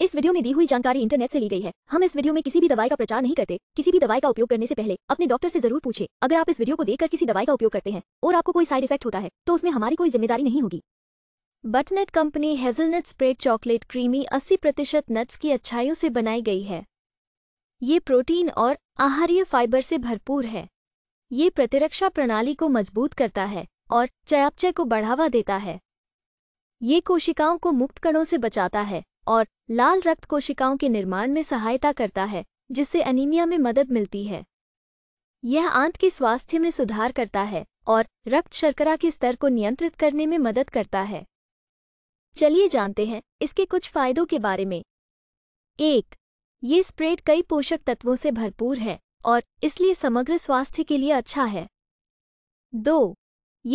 इस वीडियो में दी हुई जानकारी इंटरनेट से ली गई है हम इस वीडियो में किसी भी दवाई का प्रचार नहीं करते किसी भी दवाई का उपयोग करने से पहले अपने डॉक्टर से जरूर पूछे अगर आप इस वीडियो को देखकर किसी दवाई का उपयोग करते हैं और आपको कोई साइड इफेक्ट होता है तो उसमें हमारी कोई जिम्मेदारी नहीं होगी बटनेट company hazelnut spread chocolate creamy अस्सी प्रतिशत नट्स की अच्छाइयों से बनाई गई है ये प्रोटीन और आहार्य फाइबर से भरपूर है ये प्रतिरक्षा प्रणाली को मजबूत करता है और चयापचय को बढ़ावा देता है ये कोशिकाओं को मुक्त कणों से बचाता है और लाल रक्त कोशिकाओं के निर्माण में सहायता करता है जिससे अनीमिया में मदद मिलती है यह आंत के स्वास्थ्य में सुधार करता है और रक्त शर्करा के स्तर को नियंत्रित करने में मदद करता है चलिए जानते हैं इसके कुछ फायदों के बारे में एक ये स्प्रेड कई पोषक तत्वों से भरपूर है और इसलिए समग्र स्वास्थ्य के लिए अच्छा है दो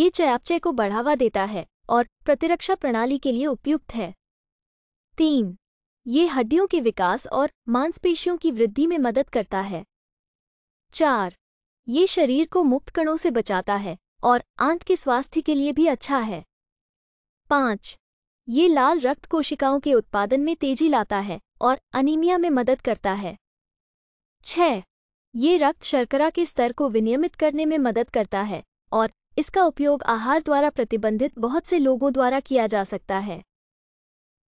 ये चयापचय को बढ़ावा देता है और प्रतिरक्षा प्रणाली के लिए उपयुक्त है तीन ये हड्डियों के विकास और मांसपेशियों की वृद्धि में मदद करता है चार ये शरीर को मुक्त कणों से बचाता है और आंत के स्वास्थ्य के लिए भी अच्छा है पाँच ये लाल रक्त कोशिकाओं के उत्पादन में तेजी लाता है और अनीमिया में मदद करता है छ ये रक्त शर्करा के स्तर को विनियमित करने में मदद करता है और इसका उपयोग आहार द्वारा प्रतिबंधित बहुत से लोगों द्वारा किया जा सकता है